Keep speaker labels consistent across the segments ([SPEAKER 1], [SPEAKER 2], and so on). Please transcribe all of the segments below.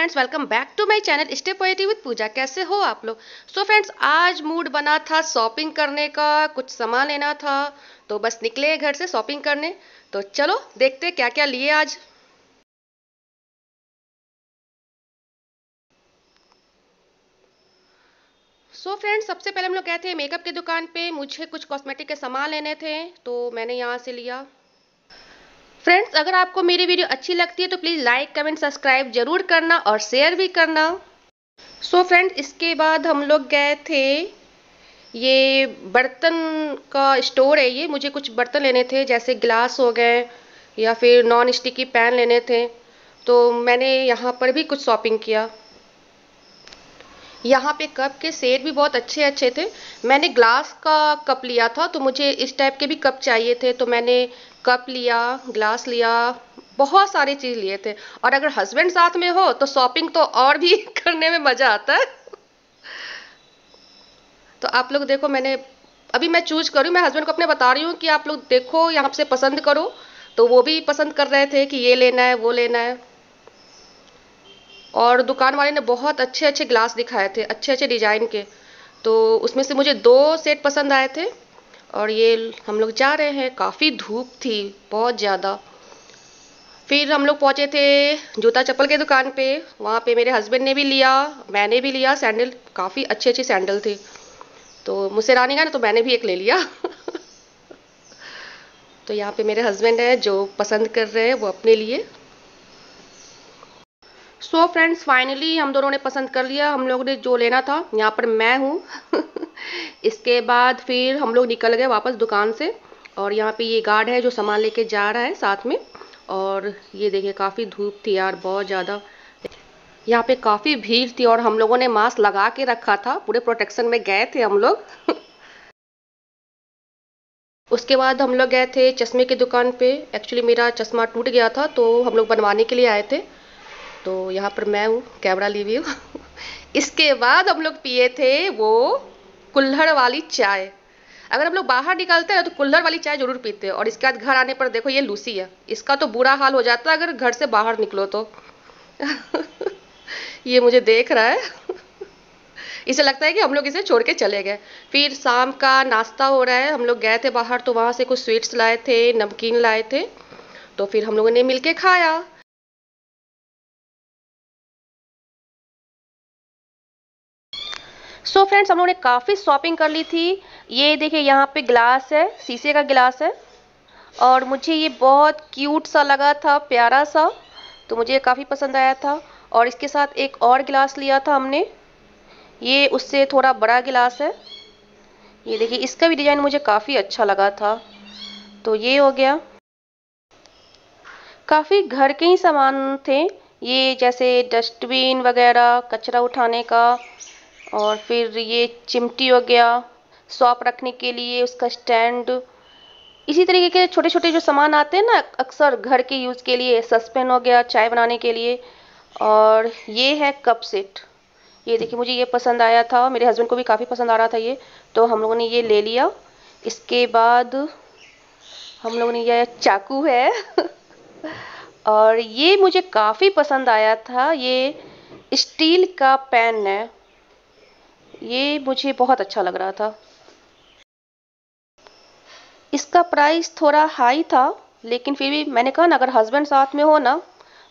[SPEAKER 1] friends welcome back to my channel stay positive with Pooja कैसे हो आप लोग सो फ्रेंड्स आज मूड बना था शॉपिंग करने का कुछ सामान लेना था तो बस निकले घर से शॉपिंग करने तो चलो देखते क्या क्या लिए आज सो so फ्रेंड्स सबसे पहले हम लोग गए थे मेकअप की दुकान पे मुझे कुछ कॉस्मेटिक के सामान लेने थे तो मैंने यहाँ से लिया फ्रेंड्स अगर आपको मेरी वीडियो अच्छी लगती है तो प्लीज़ लाइक कमेंट सब्सक्राइब जरूर करना और शेयर भी करना सो so फ्रेंड्स इसके बाद हम लोग गए थे ये बर्तन का स्टोर है ये मुझे कुछ बर्तन लेने थे जैसे गिलास हो गए या फिर नॉन स्टिकी पैन लेने थे तो मैंने यहाँ पर भी कुछ शॉपिंग किया यहाँ पे कप के सेट भी बहुत अच्छे अच्छे थे मैंने ग्लास का कप लिया था तो मुझे इस टाइप के भी कप चाहिए थे तो मैंने कप लिया ग्लास लिया बहुत सारे चीज़ लिए थे और अगर हस्बैंड साथ में हो तो शॉपिंग तो और भी करने में मज़ा आता है तो आप लोग देखो मैंने अभी मैं चूज करूँ मैं हस्बैंड को अपने बता रही हूँ कि आप लोग देखो यहाँ से पसंद करो तो वो भी पसंद कर रहे थे कि ये लेना है वो लेना है और दुकान वाले ने बहुत अच्छे अच्छे ग्लास दिखाए थे अच्छे अच्छे डिज़ाइन के तो उसमें से मुझे दो सेट पसंद आए थे और ये हम लोग जा रहे हैं काफ़ी धूप थी बहुत ज़्यादा फिर हम लोग पहुँचे थे जूता चप्पल के दुकान पे वहाँ पे मेरे हस्बैंड ने भी लिया मैंने भी लिया सैंडल काफ़ी अच्छे अच्छे सैंडल थे तो मुझसे रानी का ना तो मैंने भी एक ले लिया तो यहाँ पे मेरे हस्बैंड हैं जो पसंद कर रहे हैं वो अपने लिए सो फ्रेंड्स फाइनली हम दोनों ने पसंद कर लिया हम लोगों ने जो लेना था यहाँ पर मैं हूँ इसके बाद फिर हम लोग निकल गए वापस दुकान से और यहाँ पे ये गार्ड है जो सामान लेके जा रहा है साथ में और ये देखिए काफ़ी धूप थी यार बहुत ज़्यादा यहाँ पे काफ़ी भीड़ थी और हम लोगों ने मास्क लगा के रखा था पूरे प्रोटेक्शन में गए थे हम लोग उसके बाद हम लोग गए थे चश्मे की दुकान पे एक्चुअली मेरा चश्मा टूट गया था तो हम लोग बनवाने के लिए आए थे तो यहाँ पर मैं हूँ कैमरा ली हुई हूँ इसके बाद हम लोग पिए थे वो कुल्हड़ वाली चाय अगर हम लोग बाहर निकलते हैं तो कुल्हड़ वाली चाय जरूर पीते हैं और इसके बाद घर आने पर देखो ये लूसी है इसका तो बुरा हाल हो जाता है अगर घर से बाहर निकलो तो ये मुझे देख रहा है इसे लगता है कि हम लोग इसे छोड़ के चले गए फिर शाम का नाश्ता हो रहा है हम लोग गए थे बाहर तो वहाँ से कुछ स्वीट्स लाए थे नमकीन लाए थे तो फिर हम लोगों ने मिलके खाया सो so फ्रेंड्स हम लोगों ने काफ़ी शॉपिंग कर ली थी ये देखिए यहाँ पे ग्लास है शीशे का गिलास है और मुझे ये बहुत क्यूट सा लगा था प्यारा सा तो मुझे काफ़ी पसंद आया था और इसके साथ एक और गिलास लिया था हमने ये उससे थोड़ा बड़ा गिलास है ये देखिए इसका भी डिज़ाइन मुझे काफ़ी अच्छा लगा था तो ये हो गया काफ़ी घर के ही सामान थे ये जैसे डस्टबिन वगैरह कचरा उठाने का और फिर ये चिमटी हो गया सॉप रखने के लिए उसका स्टैंड इसी तरीके के छोटे छोटे जो सामान आते हैं ना अक्सर घर के यूज़ के लिए सस्पेन हो गया चाय बनाने के लिए और ये है कप सेट ये देखिए मुझे ये पसंद आया था मेरे हस्बैंड को भी काफ़ी पसंद आ रहा था ये तो हम लोगों ने ये ले लिया इसके बाद हम लोगों ने यह चाकू है और ये मुझे काफ़ी पसंद आया था ये स्टील का पैन है ये मुझे बहुत अच्छा लग रहा था इसका प्राइस थोड़ा हाई था लेकिन फिर भी मैंने कहा ना अगर हस्बैंड साथ में हो ना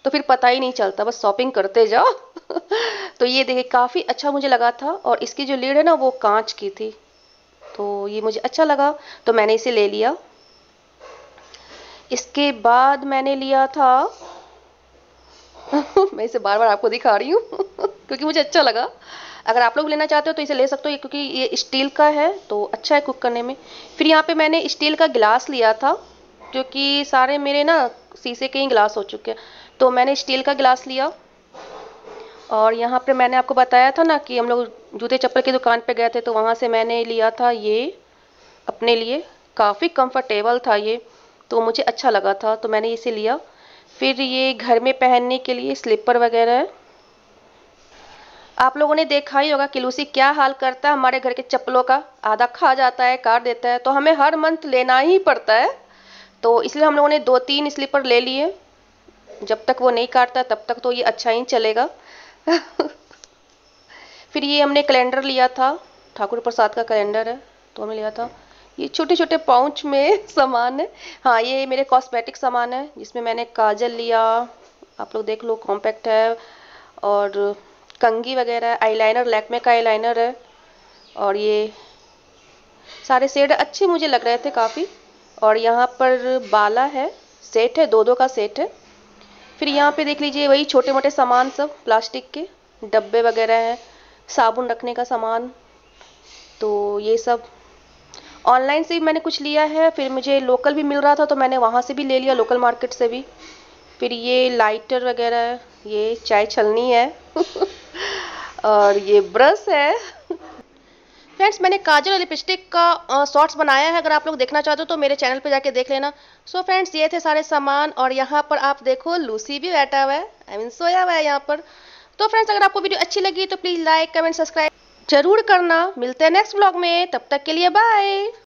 [SPEAKER 1] तो फिर पता ही नहीं चलता बस शॉपिंग करते जाओ तो ये देखिए काफ़ी अच्छा मुझे लगा था और इसकी जो लीड है ना वो कांच की थी तो ये मुझे अच्छा लगा तो मैंने इसे ले लिया इसके बाद मैंने लिया था मैं इसे बार बार आपको दिखा रही हूँ क्योंकि मुझे अच्छा लगा अगर आप लोग लेना चाहते हो तो इसे ले सकते हो क्योंकि ये स्टील का है तो अच्छा है कुक करने में फिर यहाँ पे मैंने स्टील का गिलास लिया था क्योंकि सारे मेरे ना शीशे के ही गिलास हो चुके हैं तो मैंने स्टील का गिलास लिया और यहाँ पर मैंने आपको बताया था ना कि हम लोग जूते चप्पल की दुकान पर गए थे तो वहाँ से मैंने लिया था ये अपने लिए काफ़ी कम्फर्टेबल था ये तो मुझे अच्छा लगा था तो मैंने इसे लिया फिर ये घर में पहनने के लिए स्लीपर वगैरह है आप लोगों ने देखा ही होगा कि लूसी क्या हाल करता है हमारे घर के चप्पलों का आधा खा जाता है काट देता है तो हमें हर मंथ लेना ही पड़ता है तो इसलिए हम लोगों ने दो तीन स्लीपर ले लिए जब तक वो नहीं काटता तब तक तो ये अच्छा ही चलेगा फिर ये हमने कैलेंडर लिया था ठाकुर प्रसाद का कैलेंडर है तो हमें लिया था ये छोटे छोटे पाउच में सामान है हाँ ये मेरे कॉस्मेटिक सामान है जिसमें मैंने काजल लिया आप लोग देख लो कॉम्पैक्ट है और कंगी वगैरह आईलाइनर लैकमे का आईलाइनर है और ये सारे सेट अच्छे मुझे लग रहे थे काफ़ी और यहाँ पर बाला है सेट है दो दो का सेट है फिर यहाँ पे देख लीजिए वही छोटे मोटे सामान सब प्लास्टिक के डब्बे वगैरह हैं साबुन रखने का सामान तो ये सब ऑनलाइन से भी मैंने कुछ लिया है फिर मुझे लोकल भी मिल रहा था तो मैंने वहाँ से भी ले लिया लोकल मार्केट से भी फिर ये लाइटर वगैरह ये चाय छलनी है और ये ब्रश है फ्रेंड्स मैंने काजल और लिपस्टिक का शॉर्ट्स बनाया है अगर आप लोग देखना चाहते हो तो मेरे चैनल पे जाके देख लेना सो so फ्रेंड्स ये थे सारे सामान और यहाँ पर आप देखो लूसी भी बैठा हुआ है आई I मीन mean, सोया हुआ है यहाँ पर तो फ्रेंड्स अगर आपको वीडियो अच्छी लगी तो प्लीज़ लाइक कमेंट सब्सक्राइब जरूर करना मिलते हैं नेक्स्ट ब्लॉग में तब तक के लिए बाय